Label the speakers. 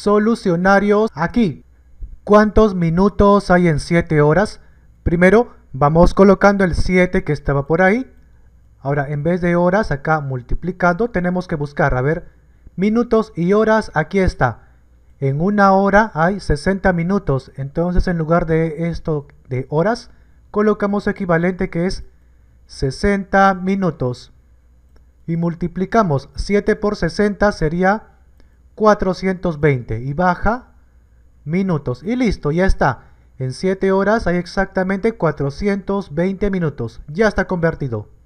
Speaker 1: solucionarios aquí. ¿Cuántos minutos hay en 7 horas? Primero vamos colocando el 7 que estaba por ahí. Ahora en vez de horas acá multiplicando tenemos que buscar, a ver, minutos y horas, aquí está. En una hora hay 60 minutos, entonces en lugar de esto de horas, colocamos equivalente que es 60 minutos. Y multiplicamos 7 por 60 sería 420 y baja minutos. Y listo, ya está. En 7 horas hay exactamente 420 minutos. Ya está convertido.